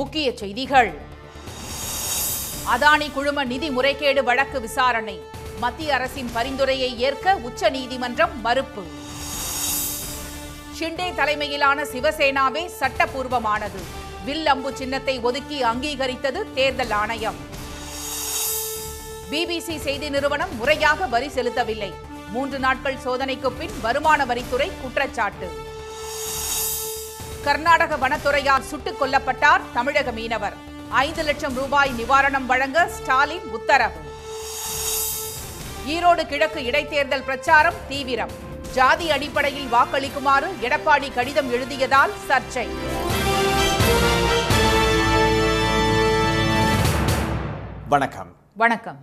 முக்கிய செய்திகள் அதானி குழும நிதி முறைகேடு வழக்கு விசாரணை மத்திய அரசின் பரிந்துரையை ஏற்க உச்ச நீதிமன்றம் மறுப்பு ஷிண்டே தலைமையிலான சிவசேனாவே சட்டப்பூர்வமானது வில் அம்பு சின்னத்தை ஒதுக்கி அங்கீகரித்தது தேர்தல் ஆணையம் பிபிசி செய்தி நிறுவனம் முறையாக வரி செலுத்தவில்லை மூன்று நாட்கள் சோதனைக்கு பின் வருமான வரித்துறை குற்றச்சாட்டு கர்நாடக வனத்துறையால் சுட்டுக் கொல்லப்பட்டார் தமிழக மீனவர் ஐந்து லட்சம் ரூபாய் நிவாரணம் வழங்க ஸ்டாலின் உத்தரவு ஈரோடு கிழக்கு இடைத்தேர்தல் பிரச்சாரம் தீவிரம் ஜாதி அடிப்படையில் வாக்களிக்குமாறு எடப்பாடி கடிதம் எழுதியதால் சர்ச்சை வணக்கம் வணக்கம்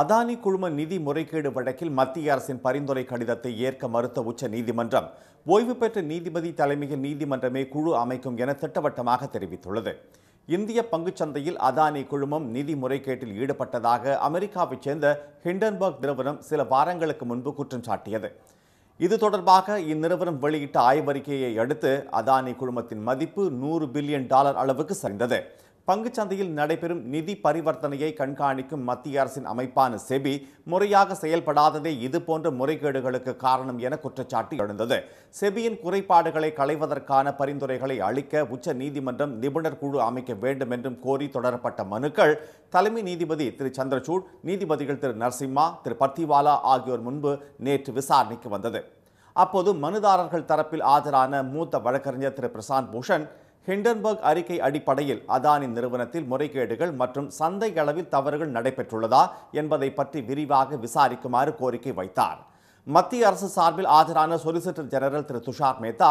அதானி குழும நிதி முறைகேடு வழக்கில் மத்திய அரசின் பரிந்துரை கடிதத்தை ஏற்க மறுத்த உச்ச நீதிமன்றம் ஓய்வு பெற்ற நீதிபதி தலைமையில் நீதிமன்றமே குழு அமைக்கும் என திட்டவட்டமாக தெரிவித்துள்ளது இந்திய பங்குச்சந்தையில் அதானி குழுமம் நிதி முறைகேட்டில் ஈடுபட்டதாக அமெரிக்காவைச் சேர்ந்த ஹிண்டன்பர்க் நிறுவனம் சில வாரங்களுக்கு முன்பு குற்றம் சாட்டியது இது தொடர்பாக இந்நிறுவனம் வெளியிட்ட ஆய்வறிக்கையை அடுத்து அதானி குழுமத்தின் மதிப்பு நூறு பில்லியன் டாலர் அளவுக்கு சரிந்தது பங்குச்சந்தையில் நடைபெறும் நிதி பரிவர்த்தனையை கண்காணிக்கும் மத்திய அரசின் அமைப்பான செபி முறையாக செயல்படாததே இதுபோன்ற முறைகேடுகளுக்கு காரணம் என குற்றச்சாட்டு எழுந்தது செபியின் குறைபாடுகளை களைவதற்கான பரிந்துரைகளை அளிக்க உச்ச நீதிமன்றம் நிபுணர் குழு அமைக்க வேண்டும் என்றும் கோரி தொடரப்பட்ட மனுக்கள் தலைமை நீதிபதி திரு சந்திரசூட் நீதிபதிகள் திரு நரசிம்மா திரு பர்த்திவாலா ஆகியோர் முன்பு நேற்று விசாரணைக்கு வந்தது அப்போது மனுதாரர்கள் தரப்பில் ஆஜரான மூத்த வழக்கறிஞர் திரு பிரசாந்த் பூஷன் ஹிண்டன்பர்க் அறிக்கை அடிப்படையில் அதானி நிறுவனத்தில் முறைகேடுகள் மற்றும் சந்தை அளவில் தவறுகள் நடைபெற்றுள்ளதா என்பதை பற்றி விரிவாக விசாரிக்குமாறு கோரிக்கை வைத்தார் மத்திய அரசு சார்பில் ஆஜரான சொலிசிட்டர் ஜெனரல் திரு துஷார் மேத்தா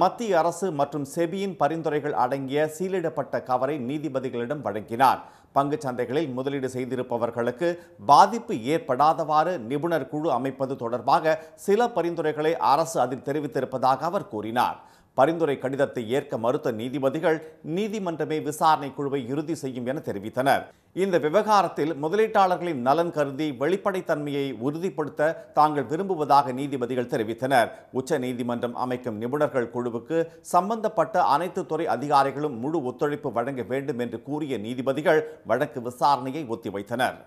மத்திய அரசு மற்றும் செபியின் பரிந்துரைகள் அடங்கிய சீலிடப்பட்ட கவரை நீதிபதிகளிடம் வழங்கினார் பங்கு சந்தைகளில் முதலீடு செய்திருப்பவர்களுக்கு பாதிப்பு ஏற்படாதவாறு நிபுணர் குழு அமைப்பது தொடர்பாக சில பரிந்துரைகளை அரசு அதில் தெரிவித்திருப்பதாக அவர் கூறினார் பரிந்துரை கடிதத்தை ஏற்க மறுத்த நீதிபதிகள் நீதிமன்றமே விசாரணை குழுவை இறுதி செய்யும் என தெரிவித்தனர் இந்த விவகாரத்தில் முதலீட்டாளர்களின் நலன் கருதி வெளிப்படைத்தன்மையை உறுதிப்படுத்த தாங்கள் விரும்புவதாக நீதிபதிகள் தெரிவித்தனர் உச்ச நீதிமன்றம் அமைக்கும் நிபுணர்கள் குழுவுக்கு சம்பந்தப்பட்ட அனைத்து துறை அதிகாரிகளும் முழு ஒத்துழைப்பு வழங்க வேண்டும் என்று கூறிய நீதிபதிகள் வழக்கு விசாரணையை ஒத்திவைத்தனர்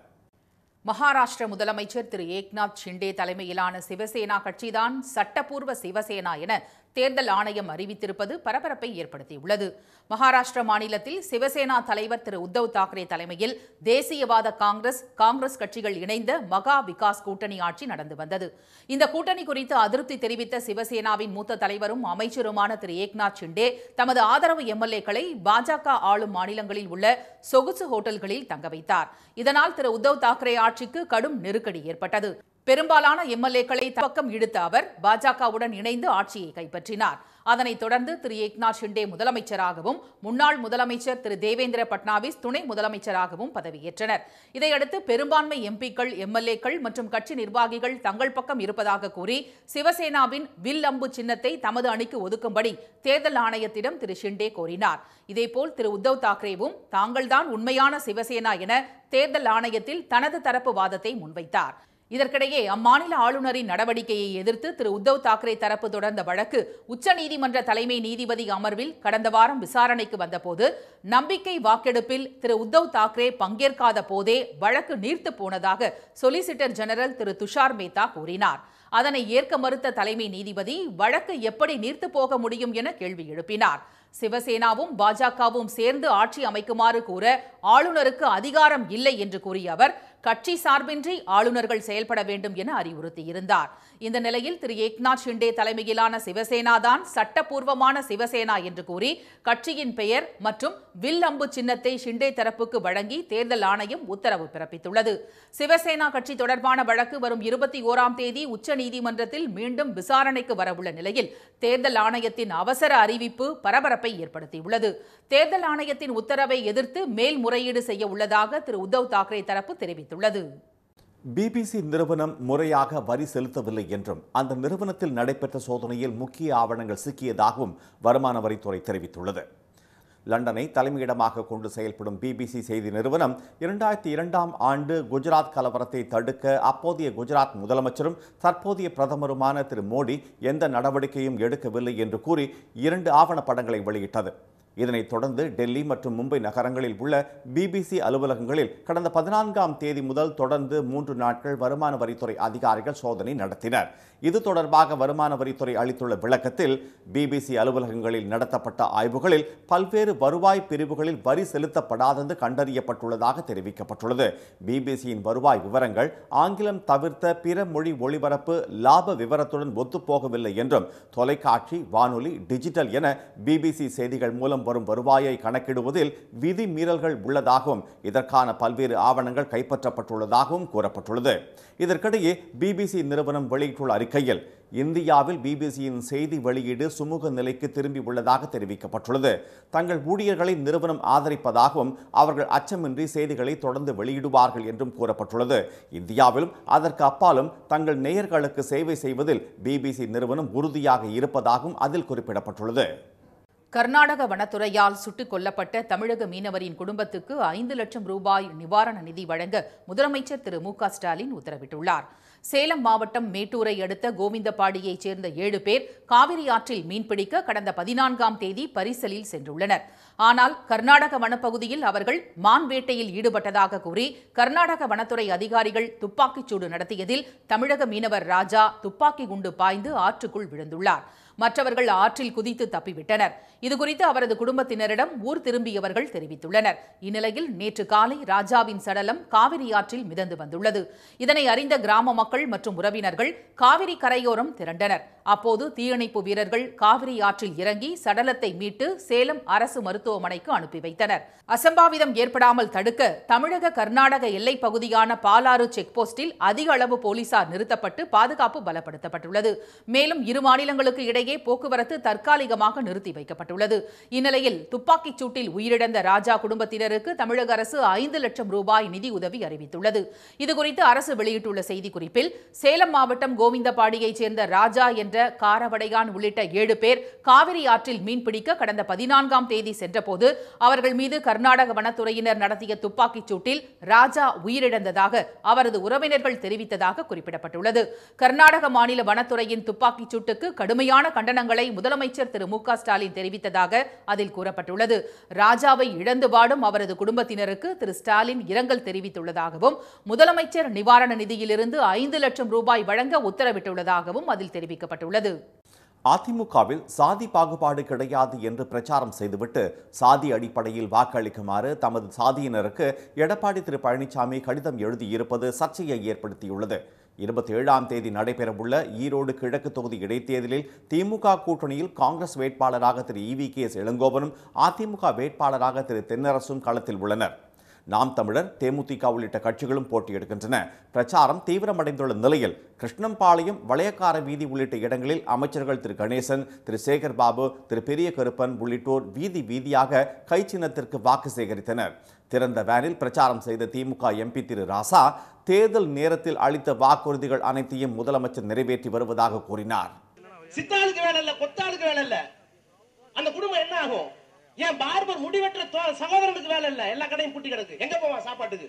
மகாராஷ்டிர முதலமைச்சர் திரு ஏக்நாத் ஷிண்டே தலைமையிலான சிவசேனா கட்சிதான் சட்டப்பூர்வ சிவசேனா என தேர்தல் ஆணையம் அறிவித்திருப்பது பரபரப்பை ஏற்படுத்தியுள்ளது மகாராஷ்டிர மாநிலத்தில் சிவசேனா தலைவர் திரு உத்தவ் தாக்கரே தலைமையில் தேசியவாத காங்கிரஸ் காங்கிரஸ் கட்சிகள் இணைந்த மகா விகாஸ் கூட்டணி ஆட்சி நடந்து வந்தது இந்த கூட்டணி குறித்து அதிருப்தி தெரிவித்த சிவசேனாவின் மூத்த தலைவரும் அமைச்சருமான திரு ஏக்நாத் ஷிண்டே தமது ஆதரவு எம்எல்ஏக்களை பாஜக ஆளும் மாநிலங்களில் உள்ள சொகுசு ஹோட்டல்களில் தங்க வைத்தார் இதனால் திரு உத்தவ் தாக்கரே ஆட்சிக்கு கடும் நெருக்கடி ஏற்பட்டது பெரும்பாலான எம்எல்ஏக்களை தப்பக்கம் இழுத்த அவர் பாஜகவுடன் இணைந்து ஆட்சியை கைப்பற்றினார் அதனைத் தொடர்ந்து திரு ஏக்நாத் ஷிண்டே முதலமைச்சராகவும் முன்னாள் முதலமைச்சர் திரு தேவேந்திர பட்னாவிஸ் துணை முதலமைச்சராகவும் பதவியேற்றனர் இதையடுத்து பெரும்பான்மை எம்பிக்கள் எம்எல்ஏக்கள் மற்றும் கட்சி நிர்வாகிகள் தங்கள் பக்கம் இருப்பதாக கூறி சிவசேனாவின் வில் அம்பு சின்னத்தை தமது அணிக்கு ஒதுக்கும்படி தேர்தல் ஆணையத்திடம் திரு ஷிண்டே கோரினார் இதேபோல் திரு உத்தவ் தாக்கரேவும் தாங்கள்தான் உண்மையான சிவசேனா என தேர்தல் ஆணையத்தில் தனது தரப்பு வாதத்தை முன்வைத்தார் இதற்கிடையே அம்மாநில ஆளுநரின் நடவடிக்கையை எதிர்த்து திரு உத்தவ் தாக்கரே தரப்பு தொடர்ந்த வழக்கு உச்சநீதிமன்ற தலைமை நீதிபதி அமர்வில் கடந்த வாரம் விசாரணைக்கு வந்தபோது நம்பிக்கை வாக்கெடுப்பில் திரு உத்தவ் தாக்கரே பங்கேற்காத போதே வழக்கு நீர்த்து போனதாக சொலிசிட்டர் ஜெனரல் திரு துஷார் மேத்தா கூறினார் அதனை ஏற்க மறுத்த தலைமை நீதிபதி வழக்கு எப்படி நீர்த்து போக முடியும் என கேள்வி எழுப்பினார் சிவசேனாவும் பாஜகவும் சேர்ந்து ஆட்சி அமைக்குமாறு கூற ஆளுநருக்கு அதிகாரம் இல்லை என்று கூறிய அவர் கட்சி சார்பின்றி ஆளுநர்கள் செயல்பட வேண்டும் என அறிவுறுத்தியிருந்தார் இந்த நிலையில் திரு ஏக்நாத் ஷிண்டே தலைமையிலான சிவசேனா தான் சட்டப்பூர்வமான சிவசேனா என்று கூறி கட்சியின் பெயர் மற்றும் வில் அம்பு சின்னத்தை ஷிண்டே தரப்புக்கு வழங்கி தேர்தல் ஆணையம் உத்தரவு பிறப்பித்துள்ளது சிவசேனா கட்சி தொடர்பான வழக்கு வரும் இருபத்தி ஓராம் தேதி உச்சநீதிமன்றத்தில் மீண்டும் விசாரணைக்கு வரவுள்ள நிலையில் தேர்தல் ஆணையத்தின் அவசர அறிவிப்பு பரபரப்பை ஏற்படுத்தியுள்ளது தேர்தல் ஆணையத்தின் உத்தரவை எதிர்த்து மேல்முறையீடு செய்ய உள்ளதாக திரு உத்தவ் தாக்கரே தரப்பு தெரிவித்தார் தெரிவித்துள்ளது பிபிசி நிறுவனம் முறையாக வரி செலுத்தவில்லை என்றும் அந்த நிறுவனத்தில் நடைபெற்ற சோதனையில் முக்கிய ஆவணங்கள் சிக்கியதாகவும் வருமான வரித்துறை தெரிவித்துள்ளது லண்டனை தலைமையிடமாக கொண்டு செயல்படும் பிபிசி செய்தி நிறுவனம் இரண்டாயிரத்தி இரண்டாம் ஆண்டு குஜராத் கலவரத்தை தடுக்க அப்போதைய குஜராத் முதலமைச்சரும் தற்போதைய பிரதமருமான திரு மோடி எந்த நடவடிக்கையும் எடுக்கவில்லை என்று கூறி இரண்டு ஆவணப்படங்களை வெளியிட்டது இதனைத் தொடர்ந்து டெல்லி மற்றும் மும்பை நகரங்களில் உள்ள பிபிசி அலுவலகங்களில் கடந்த பதினான்காம் தேதி முதல் தொடர்ந்து மூன்று நாட்கள் வருமான வரித்துறை அதிகாரிகள் சோதனை நடத்தினர் இது தொடர்பாக வருமான வரித்துறை அளித்துள்ள விளக்கத்தில் பிபிசி அலுவலகங்களில் நடத்தப்பட்ட ஆய்வுகளில் பல்வேறு வருவாய் பிரிவுகளில் வரி செலுத்தப்படாதது கண்டறியப்பட்டுள்ளதாக தெரிவிக்கப்பட்டுள்ளது பிபிசியின் வருவாய் விவரங்கள் ஆங்கிலம் தவிர்த்த பிற மொழி ஒளிபரப்பு லாப விவரத்துடன் ஒத்துப்போகவில்லை என்றும் தொலைக்காட்சி வானொலி டிஜிட்டல் என பிபிசி செய்திகள் மூலம் மூலம் வரும் வருவாயை கணக்கிடுவதில் விதி மீறல்கள் உள்ளதாகவும் இதற்கான பல்வேறு ஆவணங்கள் கைப்பற்றப்பட்டுள்ளதாகவும் கூறப்பட்டுள்ளது இதற்கிடையே பிபிசி நிறுவனம் வெளியிட்டுள்ள அறிக்கையில் இந்தியாவில் பிபிசியின் செய்தி வெளியீடு சுமூக நிலைக்கு திரும்பி உள்ளதாக தெரிவிக்கப்பட்டுள்ளது தங்கள் ஊழியர்களை நிறுவனம் ஆதரிப்பதாகவும் அவர்கள் அச்சமின்றி செய்திகளை தொடர்ந்து வெளியிடுவார்கள் என்றும் கூறப்பட்டுள்ளது இந்தியாவிலும் அதற்கு அப்பாலும் தங்கள் நேயர்களுக்கு சேவை செய்வதில் பிபிசி நிறுவனம் உறுதியாக இருப்பதாகவும் அதில் குறிப்பிடப்பட்டுள்ளது கர்நாடக வனத்துறையால் சுட்டுக் கொல்லப்பட்ட தமிழக மீனவரின் குடும்பத்துக்கு ஐந்து லட்சம் ரூபாய் நிவாரண நிதி வழங்க முதலமைச்சர் திரு மு ஸ்டாலின் உத்தரவிட்டுள்ளார் சேலம் மாவட்டம் மேட்டூரை அடுத்த கோவிந்தபாடியைச் சேர்ந்த ஏழு பேர் காவிரி ஆற்றில் மீன்பிடிக்க கடந்த பதினான்காம் தேதி பரிசலில் சென்றுள்ளனர் ஆனால் கர்நாடக வனப்பகுதியில் அவர்கள் மான் வேட்டையில் ஈடுபட்டதாக கூறி கர்நாடக வனத்துறை அதிகாரிகள் துப்பாக்கிச்சூடு நடத்தியதில் தமிழக மீனவர் ராஜா துப்பாக்கி குண்டு பாய்ந்து ஆற்றுக்குள் விழுந்துள்ளார் மற்றவர்கள் ஆற்றில் குதித்து தப்பிவிட்டனர் இதுகுறித்து அவரது குடும்பத்தினரிடம் ஊர் திரும்பியவர்கள் தெரிவித்துள்ளனர் இந்நிலையில் நேற்று காலை ராஜாவின் சடலம் காவிரி ஆற்றில் மிதந்து வந்துள்ளது இதனை அறிந்த கிராம மக்கள் மற்றும் உறவினர்கள் காவிரி கரையோரம் திரண்டனர் அப்போது தீயணைப்பு வீரர்கள் காவிரி ஆற்றில் இறங்கி சடலத்தை மீட்டு சேலம் அரசு மருத்துவமனைக்கு அனுப்பி வைத்தனர் அசம்பாவிதம் ஏற்படாமல் தடுக்க தமிழக கர்நாடக எல்லைப் பகுதியான பாலாறு செக் போஸ்டில் அதிக அளவு போலீசார் நிறுத்தப்பட்டு பாதுகாப்பு பலப்படுத்தப்பட்டுள்ளது மேலும் இரு மாநிலங்களுக்கு இடையே இடையே போக்குவரத்து தற்காலிகமாக நிறுத்தி வைக்கப்பட்டுள்ளது இந்நிலையில் துப்பாக்கிச் சூட்டில் உயிரிழந்த ராஜா குடும்பத்தினருக்கு தமிழக அரசு ஐந்து லட்சம் ரூபாய் நிதி உதவி அறிவித்துள்ளது இதுகுறித்து அரசு வெளியிட்டுள்ள செய்திக்குறிப்பில் சேலம் மாவட்டம் கோவிந்தபாடியைச் சேர்ந்த ராஜா என்ற காரவடையான் உள்ளிட்ட ஏழு பேர் காவிரி ஆற்றில் மீன்பிடிக்க கடந்த பதினான்காம் தேதி சென்றபோது அவர்கள் மீது கர்நாடக வனத்துறையினர் நடத்திய துப்பாக்கிச் சூட்டில் ராஜா உயிரிழந்ததாக அவரது உறவினர்கள் தெரிவித்ததாக குறிப்பிடப்பட்டுள்ளது கர்நாடக மாநில வனத்துறையின் துப்பாக்கிச் சூட்டுக்கு கடுமையான கண்டனங்களை முதலமைச்சர் திரு மு ஸ்டாலின் தெரிவித்ததாக அதில் கூறப்பட்டுள்ளது ராஜாவை இழந்து வாடும் அவரது குடும்பத்தினருக்கு திரு ஸ்டாலின் இரங்கல் தெரிவித்துள்ளதாகவும் முதலமைச்சர் நிவாரண நிதியிலிருந்து ஐந்து லட்சம் ரூபாய் வழங்க உத்தரவிட்டுள்ளதாகவும் அதில் தெரிவிக்கப்பட்டுள்ளது அதிமுகவில் சாதி பாகுபாடு கிடையாது என்று பிரச்சாரம் செய்துவிட்டு சாதி அடிப்படையில் வாக்களிக்குமாறு தமது சாதியினருக்கு எடப்பாடி திரு பழனிசாமி கடிதம் எழுதியிருப்பது சர்ச்சையை ஏற்படுத்தியுள்ளது இருபத்தி ஏழாம் தேதி நடைபெறவுள்ள ஈரோடு கிழக்கு தொகுதி இடைத்தேர்தலில் திமுக கூட்டணியில் காங்கிரஸ் வேட்பாளராக திரு இவி கே எஸ் இளங்கோவனும் அதிமுக வேட்பாளராக திரு தென்னரசும் களத்தில் உள்ளனர் நாம் தமிழர் தேமுதிக உள்ளிட்ட கட்சிகளும் போட்டியிடுகின்றன பிரச்சாரம் தீவிரமடைந்துள்ள நிலையில் கிருஷ்ணம்பாளையம் வளையக்கார வீதி உள்ளிட்ட இடங்களில் அமைச்சர்கள் திரு கணேசன் திரு சேகர் பாபு திரு பெரிய கருப்பன் உள்ளிட்டோர் வீதி வீதியாக கை சின்னத்திற்கு வாக்கு சேகரித்தனர் திறந்த வேனில் பிரச்சாரம் செய்த திமுக எம்பி திரு ராசா தேர்தல் நேரத்தில் அளித்த வாக்குறுதிகள் அனைத்தையும் முதலமைச்சர் நிறைவேற்றி வருவதாக கூறினார் சித்தாளுக்கு வேலை இல்ல கொத்தாளுக்கு வேலை இல்ல அந்த குடும்பம் என்ன ஆகும் ஏன் பார்பர் முடிவெற்ற சகோதரனுக்கு வேலை இல்ல எல்லா கடையும் பூட்டி கிடக்கு எங்க போவான் சாப்பாட்டுக்கு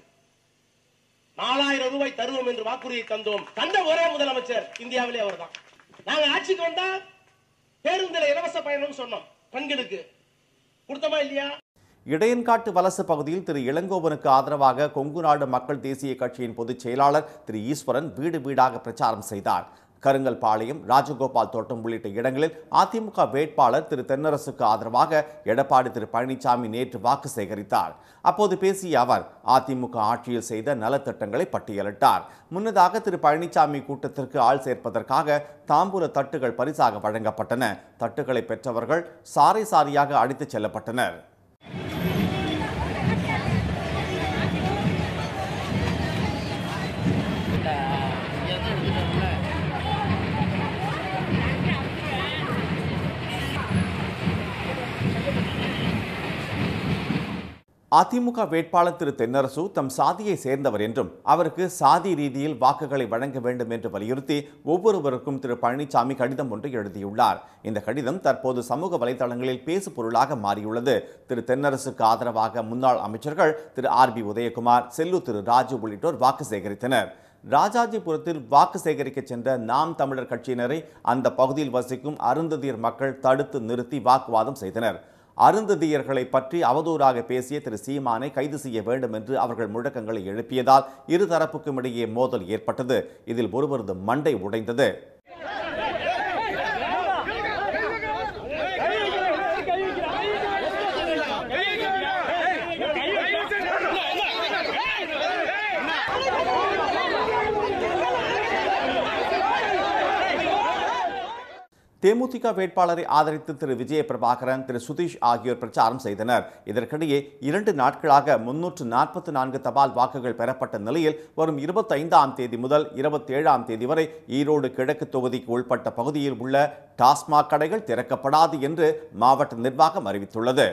நாலாயிரம் ரூபாய் தருவோம் என்று வாக்குறுதி தந்தோம் தந்த ஒரே முதலமைச்சர் இந்தியாவிலே அவர் தான் நாங்க ஆட்சிக்கு வந்தா பேருந்துல இலவச பயணம் சொன்னோம் பெண்களுக்கு கொடுத்தமா இல்லையா இடையன்காட்டு வலசு பகுதியில் திரு இளங்கோவனுக்கு ஆதரவாக கொங்கு நாடு மக்கள் தேசிய கட்சியின் பொதுச் செயலாளர் திரு ஈஸ்வரன் வீடு வீடாக பிரச்சாரம் செய்தார் கருங்கல் பாளையம் ராஜகோபால் தோட்டம் உள்ளிட்ட இடங்களில் அதிமுக வேட்பாளர் திரு தென்னரசுக்கு ஆதரவாக எடப்பாடி திரு பழனிசாமி நேற்று வாக்கு சேகரித்தார் அப்போது பேசிய அவர் அதிமுக ஆட்சியில் செய்த நலத்திட்டங்களை பட்டியலிட்டார் முன்னதாக திரு பழனிசாமி கூட்டத்திற்கு ஆள் சேர்ப்பதற்காக தாம்பூல தட்டுகள் பரிசாக வழங்கப்பட்டன தட்டுகளை பெற்றவர்கள் சாரி சாரியாக அடித்துச் செல்லப்பட்டனர் அதிமுக வேட்பாளர் திரு தென்னரசு தம் சாதியை சேர்ந்தவர் என்றும் அவருக்கு சாதி ரீதியில் வாக்குகளை வழங்க வேண்டும் என்று வலியுறுத்தி ஒவ்வொருவருக்கும் திரு பழனிசாமி கடிதம் ஒன்று எழுதியுள்ளார் இந்த கடிதம் தற்போது சமூக வலைதளங்களில் பேசு பொருளாக மாறியுள்ளது திரு தென்னரசுக்கு ஆதரவாக முன்னாள் அமைச்சர்கள் திரு ஆர் பி உதயகுமார் செல்லு திரு ராஜு உள்ளிட்டோர் வாக்கு சேகரித்தனர் ராஜாஜிபுரத்தில் வாக்கு சேகரிக்க சென்ற நாம் தமிழர் கட்சியினரை அந்த பகுதியில் வசிக்கும் அருந்ததியர் மக்கள் தடுத்து நிறுத்தி வாக்குவாதம் செய்தனர் அருந்ததியர்களை பற்றி அவதூறாக பேசிய திரு சீமானை கைது செய்ய வேண்டும் என்று அவர்கள் முழக்கங்களை எழுப்பியதால் இருதரப்புக்கும் இடையே மோதல் ஏற்பட்டது இதில் ஒருவரது மண்டை உடைந்தது தேமுதிக வேட்பாளரை ஆதரித்து திரு விஜய பிரபாகரன் திரு சுதீஷ் ஆகியோர் பிரச்சாரம் செய்தனர் இதற்கிடையே இரண்டு நாட்களாக முன்னூற்று நாற்பத்தி நான்கு தபால் வாக்குகள் பெறப்பட்ட நிலையில் வரும் இருபத்தைந்தாம் தேதி முதல் இருபத்தேழாம் தேதி வரை ஈரோடு கிழக்கு தொகுதிக்கு உள்பட்ட பகுதியில் உள்ள டாஸ்மாக் கடைகள் திறக்கப்படாது என்று மாவட்ட நிர்வாகம் அறிவித்துள்ளது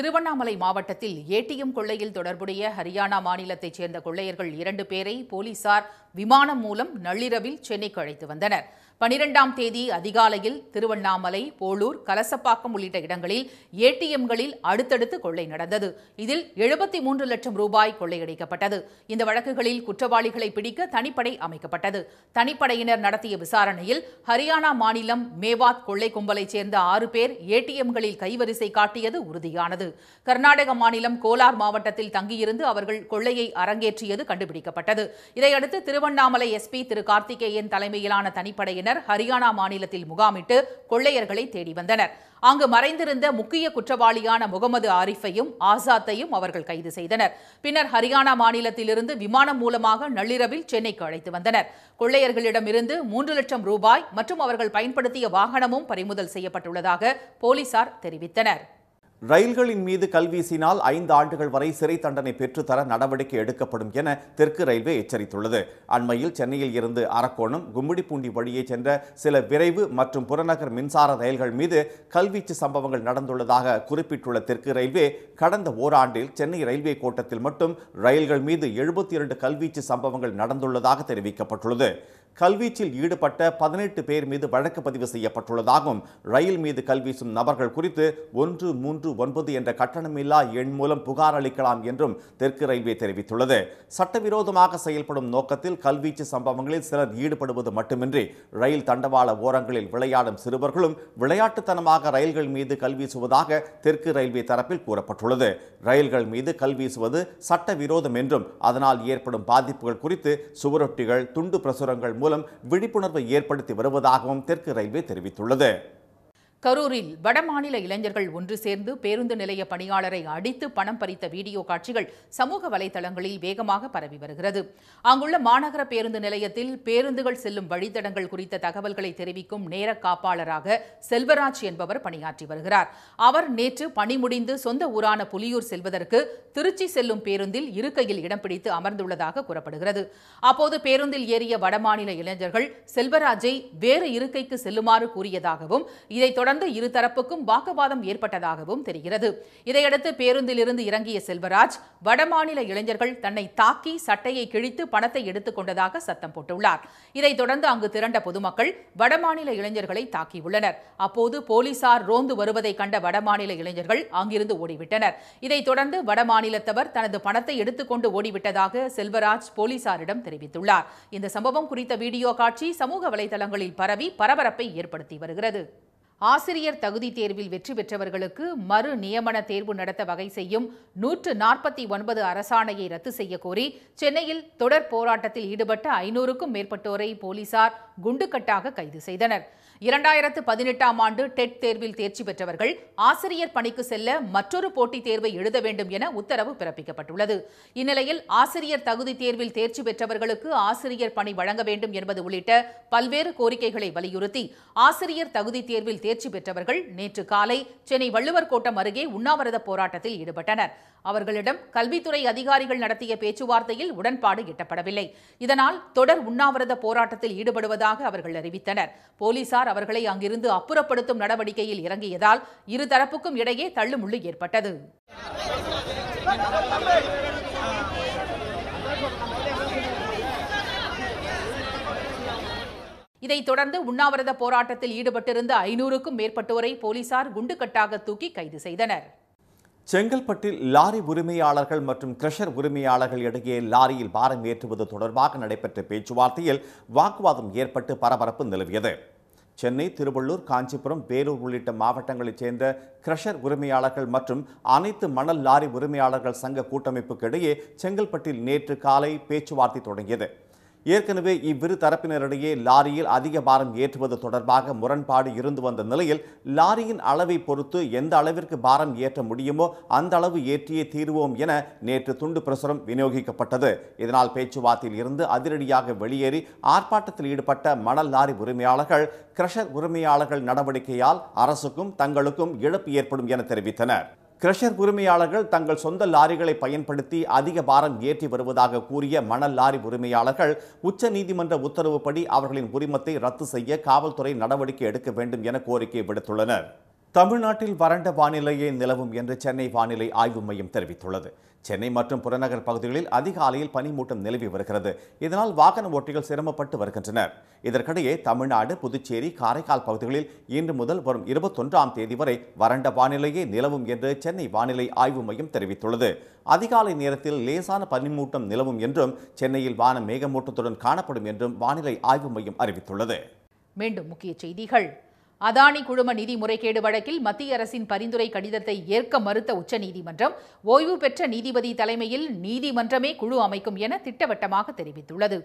திருவண்ணாமலை மாவட்டத்தில் ஏடிஎம் கொள்ளையில் தொடர்புடைய ஹரியானா மாநிலத்தைச் சேர்ந்த கொள்ளையர்கள் இரண்டு பேரை போலீசார் விமானம் மூலம் நள்ளிரவில் சென்னைக்கு அழைத்து வந்தனர் பனிரெண்டாம் தேதி அதிகாலையில் திருவண்ணாமலை போலூர் கலசப்பாக்கம் உள்ளிட்ட இடங்களில் ஏடிஎம்களில் அடுத்தடுத்து கொள்ளை நடந்தது இதில் எழுபத்தி மூன்று லட்சம் ரூபாய் கொள்ளையடிக்கப்பட்டது இந்த வழக்குகளில் குற்றவாளிகளை பிடிக்க தனிப்படை அமைக்கப்பட்டது தனிப்படையினர் நடத்திய விசாரணையில் ஹரியானா மாநிலம் மேவாத் கொள்ளை கும்பலைச் சேர்ந்த ஆறு பேர் ஏடிஎம்களில் கைவரிசை காட்டியது உறுதியானது கர்நாடக மாநிலம் கோலார் மாவட்டத்தில் தங்கியிருந்து அவர்கள் கொள்ளையை அரங்கேற்றியது கண்டுபிடிக்கப்பட்டது இதையடுத்து திருவண்ணாமலை எஸ்பி திரு கார்த்திகேயன் தலைமையிலான தனிப்படையினர் படையினர் ஹரியானா மாநிலத்தில் முகாமிட்டு கொள்ளையர்களை தேடி வந்தனர் அங்கு மறைந்திருந்த முக்கிய குற்றவாளியான முகமது ஆரிஃபையும் ஆசாத்தையும் அவர்கள் கைது செய்தனர் பின்னர் ஹரியானா மாநிலத்திலிருந்து விமானம் மூலமாக நள்ளிரவில் சென்னைக்கு அழைத்து வந்தனர் கொள்ளையர்களிடமிருந்து மூன்று லட்சம் ரூபாய் மற்றும் அவர்கள் பயன்படுத்திய வாகனமும் பறிமுதல் செய்யப்பட்டுள்ளதாக போலீசார் தெரிவித்தனர் ரயில்களின் மீது கல் வீசினால் ஐந்து ஆண்டுகள் வரை சிறை தண்டனை பெற்றுத்தர நடவடிக்கை எடுக்கப்படும் என தெற்கு ரயில்வே எச்சரித்துள்ளது அண்மையில் சென்னையில் இருந்து அரக்கோணம் கும்மிடிப்பூண்டி வழியே சென்ற சில விரைவு மற்றும் புறநகர் மின்சார ரயில்கள் மீது கல்வீச்சு சம்பவங்கள் நடந்துள்ளதாக குறிப்பிட்டுள்ள தெற்கு ரயில்வே கடந்த ஓராண்டில் சென்னை ரயில்வே கோட்டத்தில் மட்டும் ரயில்கள் மீது எழுபத்தி இரண்டு கல்வீச்சு சம்பவங்கள் நடந்துள்ளதாக தெரிவிக்கப்பட்டுள்ளது கல்வீச்சில் ஈடுபட்ட பதினெட்டு பேர் மீது வழக்கு பதிவு செய்யப்பட்டுள்ளதாகவும் ரயில் மீது கல்வீசும் நபர்கள் குறித்து ஒன்று மூன்று ஒன்பது என்ற கட்டணமில்லா எண் மூலம் புகார் அளிக்கலாம் என்றும் தெற்கு ரயில்வே தெரிவித்துள்ளது சட்டவிரோதமாக செயல்படும் நோக்கத்தில் கல்வீச்சு சம்பவங்களில் சிலர் ஈடுபடுவது மட்டுமின்றி ரயில் தண்டவாள ஓரங்களில் விளையாடும் சிறுவர்களும் விளையாட்டுத்தனமாக ரயில்கள் மீது கல்வீசுவதாக தெற்கு ரயில்வே தரப்பில் கூறப்பட்டுள்ளது ரயில்கள் மீது கல்வீசுவது சட்டவிரோதம் என்றும் அதனால் ஏற்படும் பாதிப்புகள் குறித்து சுவரொட்டிகள் துண்டு பிரசுரங்கள் மூலம் மூலம் விழிப்புணர்வை ஏற்படுத்தி வருவதாகவும் தெற்கு ரயில்வே தெரிவித்துள்ளது கரூரில் வடமாநில இளைஞர்கள் ஒன்று சேர்ந்து பேருந்து நிலைய பணியாளரை அடித்து பணம் பறித்த வீடியோ காட்சிகள் சமூக வலைதளங்களில் வேகமாக பரவி வருகிறது அங்குள்ள மாநகர பேருந்து நிலையத்தில் பேருந்துகள் செல்லும் வழித்தடங்கள் குறித்த தகவல்களை தெரிவிக்கும் நேர காப்பாளராக செல்வராஜ் என்பவர் பணியாற்றி வருகிறார் அவர் நேற்று பணி முடிந்து சொந்த ஊரான புலியூர் செல்வதற்கு திருச்சி செல்லும் பேருந்தில் இருக்கையில் இடம் பிடித்து அமர்ந்துள்ளதாக கூறப்படுகிறது அப்போது பேருந்தில் ஏறிய வடமாநில இளைஞர்கள் செல்வராஜை வேறு இருக்கைக்கு செல்லுமாறு கூறியதாகவும் இதைத் தொடர்ந்து இருதரப்புக்கும் வாக்குவாதம் ஏற்பட்டதாகவும் தெரிகிறது இதையடுத்து பேருந்திலிருந்து இறங்கிய செல்வராஜ் வடமாநில இளைஞர்கள் தன்னை தாக்கி சட்டையை கிழித்து பணத்தை எடுத்துக் கொண்டதாக சத்தம் போட்டுள்ளார் இதைத் தொடர்ந்து அங்கு திரண்ட பொதுமக்கள் வடமாநில இளைஞர்களை தாக்கியுள்ளனர் அப்போது போலீசார் ரோந்து வருவதை கண்ட வடமாநில இளைஞர்கள் அங்கிருந்து ஓடிவிட்டனர் இதைத் தொடர்ந்து வடமாநிலத்தவர் தனது பணத்தை எடுத்துக்கொண்டு ஓடிவிட்டதாக செல்வராஜ் போலீசாரிடம் தெரிவித்துள்ளார் இந்த சம்பவம் குறித்த வீடியோ காட்சி சமூக வலைதளங்களில் பரவி பரபரப்பை ஏற்படுத்தி வருகிறது ஆசிரியர் தகுதி தேர்வில் வெற்றி பெற்றவர்களுக்கு மறு நியமன தேர்வு நடத்த வகை செய்யும் நூற்று நாற்பத்தி ஒன்பது அரசாணையை ரத்து செய்ய கோரி சென்னையில் தொடர் போராட்டத்தில் ஈடுபட்ட ஐநூறுக்கும் மேற்பட்டோரை போலீசார் குண்டுக்கட்டாக கைது செய்தனர் இரண்டாயிரத்து பதினெட்டாம் ஆண்டு டெட் தேர்வில் தேர்ச்சி பெற்றவர்கள் ஆசிரியர் பணிக்கு செல்ல மற்றொரு போட்டித் தேர்வை எழுத வேண்டும் என உத்தரவு பிறப்பிக்கப்பட்டுள்ளது இந்நிலையில் ஆசிரியர் தகுதி தேர்வில் தேர்ச்சி பெற்றவர்களுக்கு ஆசிரியர் பணி வழங்க வேண்டும் என்பது உள்ளிட்ட பல்வேறு கோரிக்கைகளை வலியுறுத்தி ஆசிரியர் தகுதி தேர்வில் தேர்ச்சி பெற்றவர்கள் நேற்று காலை சென்னை வள்ளுவர் கோட்டம் அருகே உண்ணாவிரத போராட்டத்தில் ஈடுபட்டனர் அவர்களிடம் கல்வித்துறை அதிகாரிகள் நடத்திய பேச்சுவார்த்தையில் உடன்பாடு எட்டப்படவில்லை இதனால் தொடர் உண்ணாவிரத போராட்டத்தில் ஈடுபடுவதாக அவர்கள் அறிவித்தனர் போலீசார் அவர்களை அங்கிருந்து அப்புறப்படுத்தும் நடவடிக்கையில் இறங்கியதால் இருதரப்புக்கும் இடையே தள்ளுமுள்ளு ஏற்பட்டது இதைத் தொடர்ந்து உண்ணாவிரத போராட்டத்தில் ஈடுபட்டிருந்த ஐநூறுக்கும் மேற்பட்டோரை போலீசார் குண்டுக்கட்டாக தூக்கி கைது செய்தனர் செங்கல்பட்டில் லாரி உரிமையாளர்கள் மற்றும் கிரஷர் உரிமையாளர்கள் இடையே லாரியில் பாரம் ஏற்றுவது தொடர்பாக நடைபெற்ற பேச்சுவார்த்தையில் வாக்குவாதம் ஏற்பட்டு பரபரப்பு நிலவியது சென்னை திருவள்ளூர் காஞ்சிபுரம் வேலூர் உள்ளிட்ட மாவட்டங்களைச் சேர்ந்த கிரஷர் உரிமையாளர்கள் மற்றும் அனைத்து மணல் லாரி உரிமையாளர்கள் சங்க கூட்டமைப்புக்கு இடையே செங்கல்பட்டில் நேற்று காலை பேச்சுவார்த்தை தொடங்கியது ஏற்கனவே இவ்விரு தரப்பினரிடையே லாரியில் அதிக பாரம் ஏற்றுவது தொடர்பாக முரண்பாடு இருந்து வந்த நிலையில் லாரியின் அளவை பொறுத்து எந்த அளவிற்கு பாரம் ஏற்ற முடியுமோ அந்த அளவு ஏற்றியே தீர்வோம் என நேற்று துண்டு பிரசுரம் விநியோகிக்கப்பட்டது இதனால் பேச்சுவார்த்தையில் இருந்து அதிரடியாக வெளியேறி ஆர்ப்பாட்டத்தில் ஈடுபட்ட மணல் லாரி உரிமையாளர்கள் கிரஷர் உரிமையாளர்கள் நடவடிக்கையால் அரசுக்கும் தங்களுக்கும் இழப்பு ஏற்படும் என தெரிவித்தனர் கிரஷர் உரிமையாளர்கள் தங்கள் சொந்த லாரிகளை பயன்படுத்தி அதிக பாரம் ஏற்றி வருவதாக கூறிய மணல் லாரி உரிமையாளர்கள் உச்ச நீதிமன்ற உத்தரவுப்படி அவர்களின் உரிமத்தை ரத்து செய்ய காவல்துறை நடவடிக்கை எடுக்க வேண்டும் என கோரிக்கை விடுத்துள்ளனர் தமிழ்நாட்டில் வறண்ட வானிலையே நிலவும் என்று சென்னை வானிலை ஆய்வு மையம் தெரிவித்துள்ளது சென்னை மற்றும் புறநகர் பகுதிகளில் அதிகாலையில் பனிமூட்டம் நிலவி வருகிறது இதனால் வாகன ஓட்டிகள் சிரமப்பட்டு வருகின்றனர் இதற்கிடையே தமிழ்நாடு புதுச்சேரி காரைக்கால் பகுதிகளில் இன்று முதல் வரும் இருபத்தொன்றாம் தேதி வரை வறண்ட வானிலையே நிலவும் என்று சென்னை வானிலை ஆய்வு மையம் தெரிவித்துள்ளது அதிகாலை நேரத்தில் லேசான பனிமூட்டம் நிலவும் என்றும் சென்னையில் வானம் மேகமூட்டத்துடன் காணப்படும் என்றும் வானிலை ஆய்வு மையம் அறிவித்துள்ளது மீண்டும் முக்கிய செய்திகள் அதானி குழும நிதி முறைகேடு வழக்கில் மத்திய அரசின் பரிந்துரை கடிதத்தை ஏற்க மறுத்த உச்சநீதிமன்றம் ஓய்வு பெற்ற நீதிபதி தலைமையில் நீதிமன்றமே குழு அமைக்கும் என திட்டவட்டமாக தெரிவித்துள்ளது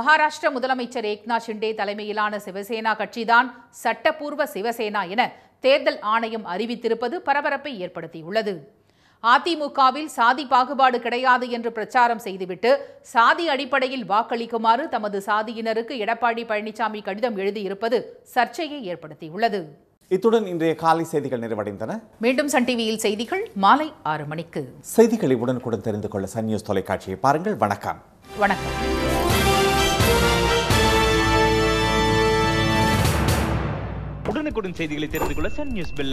மகாராஷ்டிர முதலமைச்சர் ஏக்நாத் ஷிண்டே தலைமையிலான சிவசேனா கட்சிதான் சட்டப்பூர்வ சிவசேனா என தேர்தல் ஆணையம் அறிவித்திருப்பது பரபரப்பை ஏற்படுத்தியுள்ளது அதிமுகவில் சாதி பாகுபாடு கிடையாது என்று பிரச்சாரம் செய்துவிட்டு சாதி அடிப்படையில் வாக்களிக்குமாறு தமது சாதியினருக்கு எடப்பாடி பழனிசாமி கடிதம் எழுதியிருப்பது சர்ச்சையை ஏற்படுத்தியுள்ளது இத்துடன் இன்றைய காலை செய்திகள் நிறைவடைந்தன மீண்டும் சன் டிவியில் செய்திகள் மாலை ஆறு மணிக்கு செய்திகளை உடனுக்குடன் தெரிந்து கொள்ள சன் நியூஸ் தொலைக்காட்சியை பாருங்கள் வணக்கம் வணக்கம் உடனுக்குடன் செய்திகளை தெரிந்து கொள்ள சன் நியூஸ்